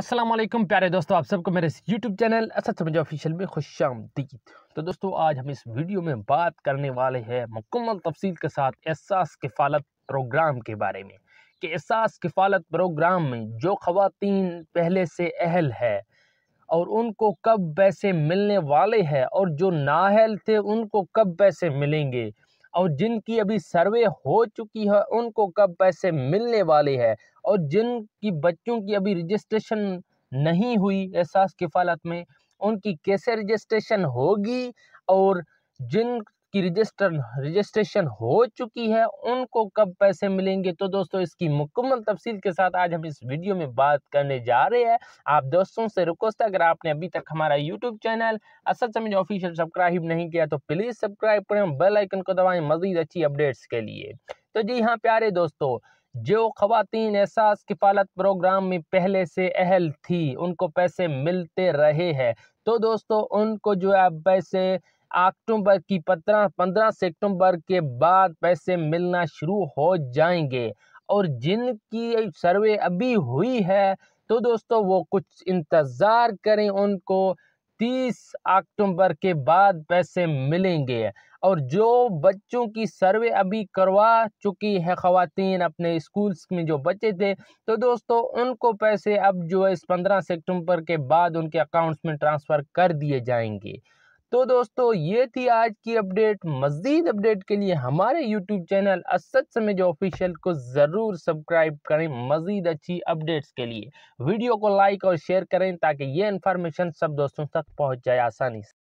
असलम प्यारे दोस्तों आप सबको मेरे YouTube यूट्यूब चैनल असद समझो ऑफिशियल में खुश आमदीद तो दोस्तों आज हम इस वीडियो में बात करने वाले हैं मुकम्मल तफसील के साथ एहसास किफ़ालत प्रोग्राम के बारे में कि एहसास किफ़ालत प्रोग्राम में जो ख़वातीन पहले से अहल है और उनको कब पैसे मिलने वाले हैं और जो नाहल थे उनको कब पैसे मिलेंगे और जिनकी अभी सर्वे हो चुकी है उनको कब पैसे मिलने वाले हैं और जिनकी बच्चों की अभी रजिस्ट्रेशन नहीं हुई एहसास किफालत में उनकी कैसे रजिस्ट्रेशन होगी और जिन की रजिस्टर रजिस्ट्रेशन हो चुकी है उनको कब पैसे मिलेंगे तो दोस्तों इसकी मुकम्मल तफसील के साथ आज हम इस वीडियो में बात करने जा रहे हैं आप दोस्तों से रिक्वेस्ट है अगर आपने अभी तक हमारा यूट्यूब चैनल असद समझ ऑफिशियल सब्सक्राइब नहीं किया तो प्लीज़ सब्सक्राइब करें बेल आइकन को दबाएं मजीद अच्छी अपडेट्स के लिए तो जी हाँ प्यारे दोस्तों जो खातन एहसास किफालत प्रोग्राम में पहले से अहल थी उनको पैसे मिलते रहे हैं तो दोस्तों उनको जो है पैसे अक्टूबर की पंद्रह पंद्रह सितंबर के बाद पैसे मिलना शुरू हो जाएंगे और जिनकी सर्वे अभी हुई है तो दोस्तों वो कुछ इंतज़ार करें उनको तीस अक्टूबर के बाद पैसे मिलेंगे और जो बच्चों की सर्वे अभी करवा चुकी है ख़वातीन अपने स्कूल्स में जो बच्चे थे तो दोस्तों उनको पैसे अब जो है इस पंद्रह सितंबर के बाद उनके अकाउंट्स में ट्रांसफ़र कर दिए जाएंगे तो दोस्तों ये थी आज की अपडेट मज़ीद अपडेट के लिए हमारे यूट्यूब चैनल असद समझ ऑफिशियल को ज़रूर सब्सक्राइब करें मज़ीद अच्छी अपडेट्स के लिए वीडियो को लाइक और शेयर करें ताकि ये इन्फॉर्मेशन सब दोस्तों तक पहुँच जाए आसानी से